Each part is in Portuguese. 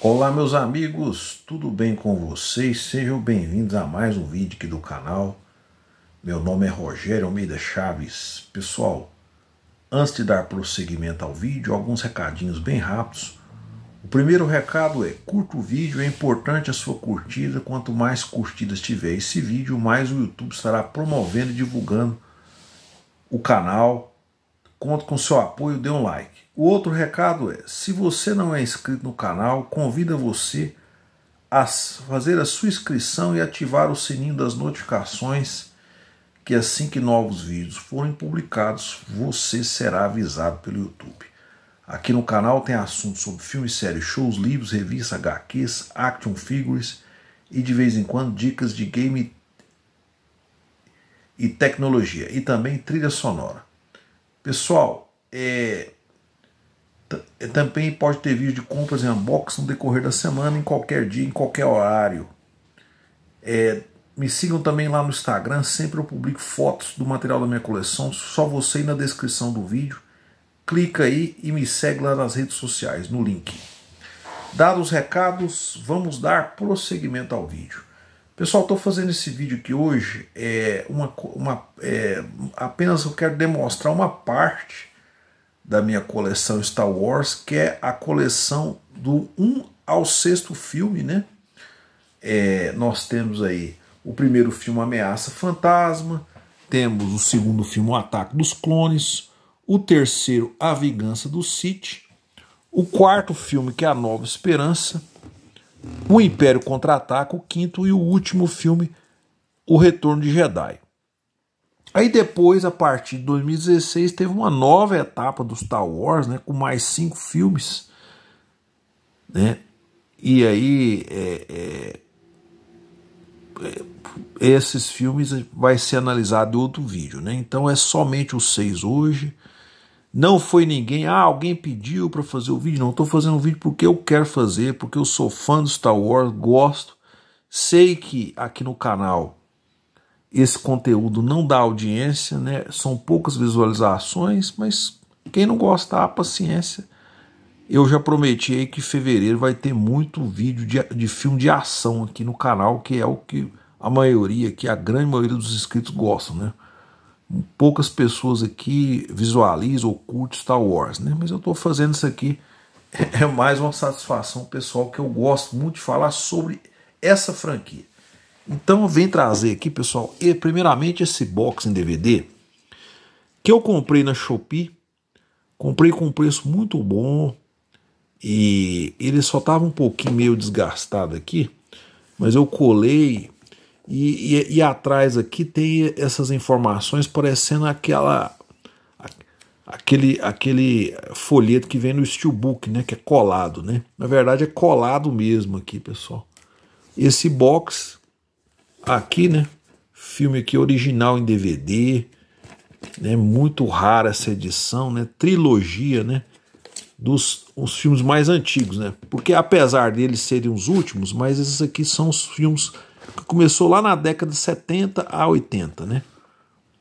Olá meus amigos, tudo bem com vocês? Sejam bem-vindos a mais um vídeo aqui do canal. Meu nome é Rogério Almeida Chaves. Pessoal, antes de dar prosseguimento ao vídeo, alguns recadinhos bem rápidos. O primeiro recado é, curta o vídeo, é importante a sua curtida. Quanto mais curtidas tiver esse vídeo, mais o YouTube estará promovendo e divulgando o canal Conto com seu apoio, dê um like. O outro recado é: se você não é inscrito no canal, convida você a fazer a sua inscrição e ativar o sininho das notificações, que assim que novos vídeos forem publicados, você será avisado pelo YouTube. Aqui no canal tem assuntos sobre filmes, séries, shows, livros, revistas, HQs, action figures e de vez em quando dicas de game e tecnologia e também trilha sonora. Pessoal, é, é, também pode ter vídeo de compras em unboxing no decorrer da semana, em qualquer dia, em qualquer horário. É, me sigam também lá no Instagram, sempre eu publico fotos do material da minha coleção, só você ir na descrição do vídeo. Clica aí e me segue lá nas redes sociais, no link. Dados os recados, vamos dar prosseguimento ao vídeo. Pessoal, estou fazendo esse vídeo aqui hoje, é uma, uma, é, apenas eu quero demonstrar uma parte da minha coleção Star Wars, que é a coleção do 1 ao sexto filme, né? É, nós temos aí o primeiro filme Ameaça Fantasma, temos o segundo filme O Ataque dos Clones, o terceiro A Vingança do Sith, o quarto filme que é A Nova Esperança, o Império Contra-Ataca, o quinto e o último filme, O Retorno de Jedi. Aí depois, a partir de 2016, teve uma nova etapa do Star Wars, né, com mais cinco filmes. Né? E aí, é, é, é esses filmes vai ser analisado em outro vídeo. Né? Então é somente os seis hoje. Não foi ninguém, ah, alguém pediu para fazer o vídeo. Não, estou fazendo o vídeo porque eu quero fazer, porque eu sou fã do Star Wars, gosto. Sei que aqui no canal esse conteúdo não dá audiência, né? São poucas visualizações, mas quem não gosta, a paciência. Eu já prometi aí que fevereiro vai ter muito vídeo de, de filme de ação aqui no canal, que é o que a maioria, que a grande maioria dos inscritos gostam, né? poucas pessoas aqui visualizam ou curtem Star Wars, né? Mas eu estou fazendo isso aqui é mais uma satisfação pessoal que eu gosto muito de falar sobre essa franquia. Então eu trazer aqui, pessoal, e primeiramente esse box em DVD que eu comprei na Shopee, comprei com um preço muito bom e ele só estava um pouquinho meio desgastado aqui, mas eu colei e, e, e, atrás aqui tem essas informações parecendo aquela aquele aquele folheto que vem no steelbook, né, que é colado, né? Na verdade é colado mesmo aqui, pessoal. Esse box aqui, né? Filme aqui original em DVD, né? Muito rara essa edição, né? Trilogia, né? Dos os filmes mais antigos, né? Porque apesar deles serem os últimos, mas esses aqui são os filmes que começou lá na década de 70 a 80, né?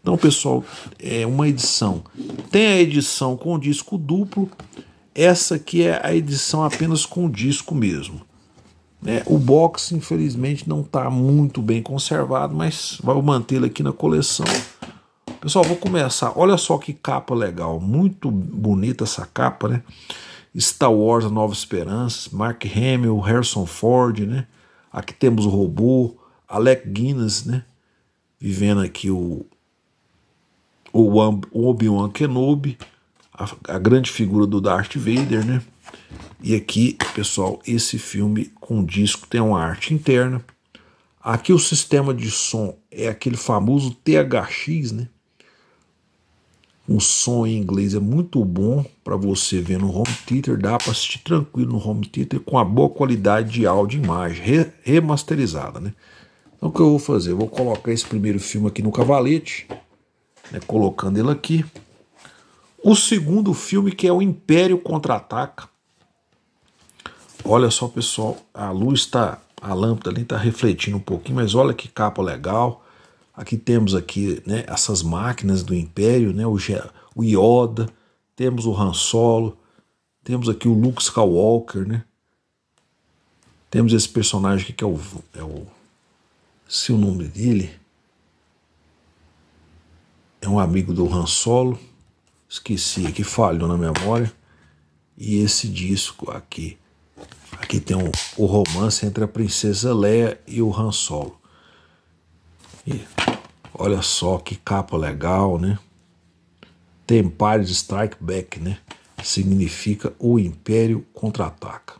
Então, pessoal, é uma edição. Tem a edição com disco duplo, essa aqui é a edição apenas com disco mesmo. É, o box, infelizmente, não está muito bem conservado, mas vou mantê-lo aqui na coleção. Pessoal, vou começar. Olha só que capa legal. Muito bonita essa capa, né? Star Wars A Nova Esperança, Mark Hamill, Harrison Ford, né? Aqui temos o robô, Alec Guinness, né? Vivendo aqui o, o Obi-Wan Kenobi, a, a, grande figura do Darth Vader, né? E aqui, pessoal, esse filme com disco tem uma arte interna. Aqui o sistema de som é aquele famoso THX, né? O som em inglês é muito bom para você ver no home theater, dá para assistir tranquilo no home theater com a boa qualidade de áudio e imagem, re remasterizada, né? Então o que eu vou fazer? Eu vou colocar esse primeiro filme aqui no cavalete, né, colocando ele aqui. O segundo filme que é o Império Contra-Ataca. Olha só, pessoal, a luz está, a lâmpada ali está refletindo um pouquinho, mas olha que capa legal. Aqui temos aqui né, essas máquinas do Império, né, o, o Yoda, temos o Han Solo, temos aqui o Luke Skywalker, né? Temos esse personagem aqui que é o. É o se o nome dele. É um amigo do Han Solo. Esqueci aqui, falhou na memória. E esse disco aqui. Aqui tem um, o romance entre a princesa Leia e o Han Solo. E olha só que capa legal, né? The Empire Strike Back, né? Significa o Império Contra-Ataca.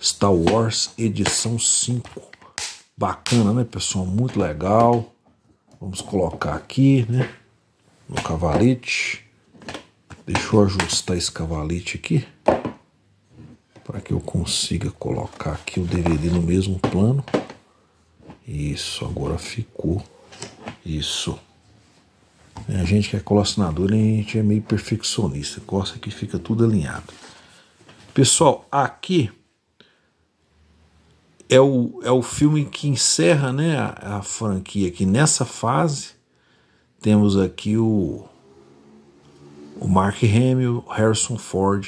Star Wars edição 5. Bacana, né, pessoal? Muito legal. Vamos colocar aqui, né? No cavalete. Deixa eu ajustar esse cavalete aqui. Para que eu consiga colocar aqui o DVD no mesmo plano. Isso, agora ficou. Isso. É, a gente que é colacionador a gente é meio perfeccionista. Gosta que fica tudo alinhado. Pessoal, aqui é o, é o filme que encerra né, a, a franquia. Que nessa fase temos aqui o, o Mark Hamill, Harrison Ford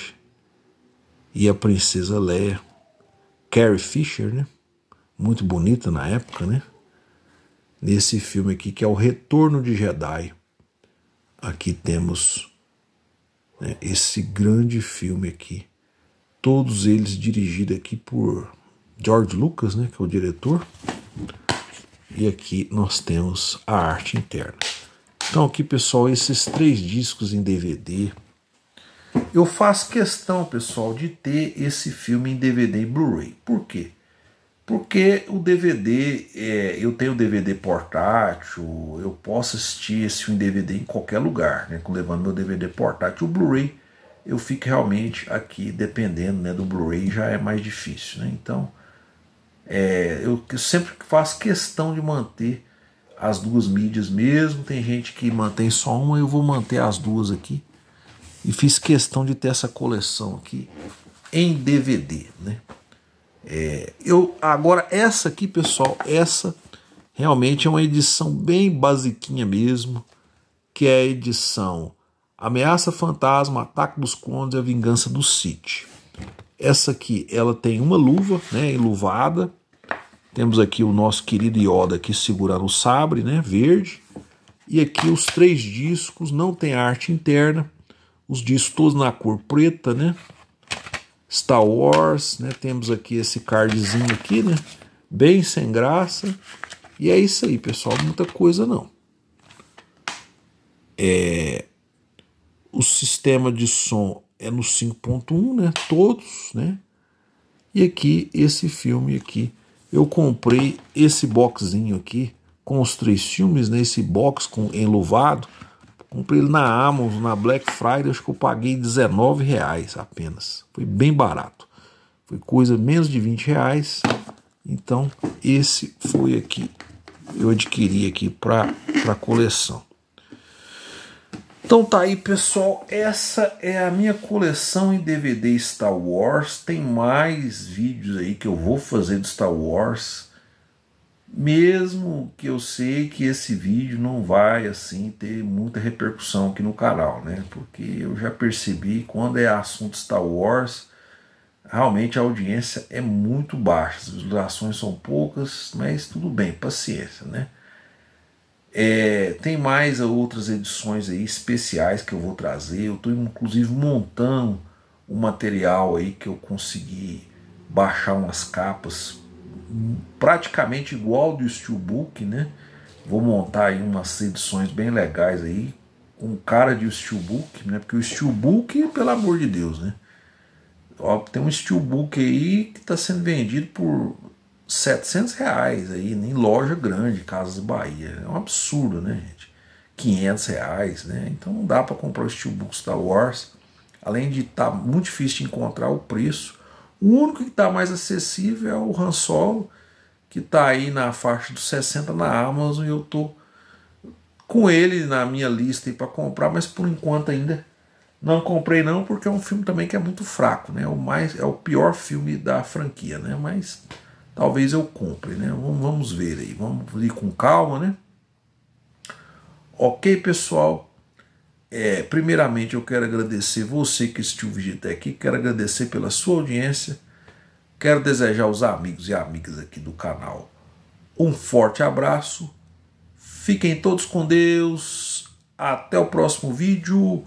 e a Princesa Leia. Carrie Fisher, né? muito bonita na época, né? Nesse filme aqui que é o Retorno de Jedi. Aqui temos né, esse grande filme aqui, todos eles dirigidos aqui por George Lucas, né, que é o diretor. E aqui nós temos a arte interna. Então aqui pessoal, esses três discos em DVD. Eu faço questão, pessoal, de ter esse filme em DVD e Blu-ray. Por quê? Porque o DVD, é, eu tenho DVD portátil, eu posso assistir esse filme DVD em qualquer lugar, né, levando meu DVD portátil. O Blu-ray, eu fico realmente aqui dependendo né, do Blu-ray, já é mais difícil. Né? Então, é, eu, eu sempre faço questão de manter as duas mídias mesmo. Tem gente que mantém só uma, eu vou manter as duas aqui. E fiz questão de ter essa coleção aqui em DVD, né? É, eu Agora, essa aqui, pessoal, essa realmente é uma edição bem basiquinha mesmo, que é a edição Ameaça Fantasma, Ataque dos Clones e a Vingança do City. Essa aqui, ela tem uma luva, né, enluvada. Temos aqui o nosso querido Yoda aqui segurando o sabre, né, verde. E aqui os três discos, não tem arte interna. Os discos todos na cor preta, né? Star Wars, né? Temos aqui esse cardzinho aqui, né? Bem sem graça. E é isso aí, pessoal. Muita coisa não. É... O sistema de som é no 5.1, né? Todos, né? E aqui, esse filme aqui. Eu comprei esse boxzinho aqui com os três filmes, nesse né? box com enluvado Comprei ele na Amazon, na Black Friday, acho que eu paguei 19 reais apenas. Foi bem barato. Foi coisa menos de 20 reais. Então, esse foi aqui. Eu adquiri aqui para a coleção. Então tá aí, pessoal. Essa é a minha coleção em DVD Star Wars. Tem mais vídeos aí que eu vou fazer de Star Wars mesmo que eu sei que esse vídeo não vai assim ter muita repercussão aqui no canal, né? Porque eu já percebi quando é assunto Star Wars, realmente a audiência é muito baixa, as visualizações são poucas, mas tudo bem, paciência, né? É, tem mais outras edições aí especiais que eu vou trazer. Eu estou inclusive montando o material aí que eu consegui baixar umas capas praticamente igual do Steelbook, né? Vou montar aí umas edições bem legais aí, com um cara de Steelbook, né? Porque o Steelbook, pelo amor de Deus, né? Ó, tem um Steelbook aí que está sendo vendido por 700 reais aí, nem loja grande, Casas Bahia. É um absurdo, né, gente? 500 reais, né? Então não dá para comprar o Steelbook Star Wars. Além de estar tá muito difícil de encontrar o preço, o único que está mais acessível é o Han Solo, que está aí na faixa dos 60 na Amazon e eu estou com ele na minha lista para comprar, mas por enquanto ainda não comprei não, porque é um filme também que é muito fraco, né? É o mais é o pior filme da franquia, né? Mas talvez eu compre, né? Vamos, vamos ver aí, vamos ir com calma, né? Ok, pessoal, é, primeiramente eu quero agradecer você que assistiu o vídeo até aqui, quero agradecer pela sua audiência, quero desejar aos amigos e amigas aqui do canal um forte abraço, fiquem todos com Deus, até o próximo vídeo.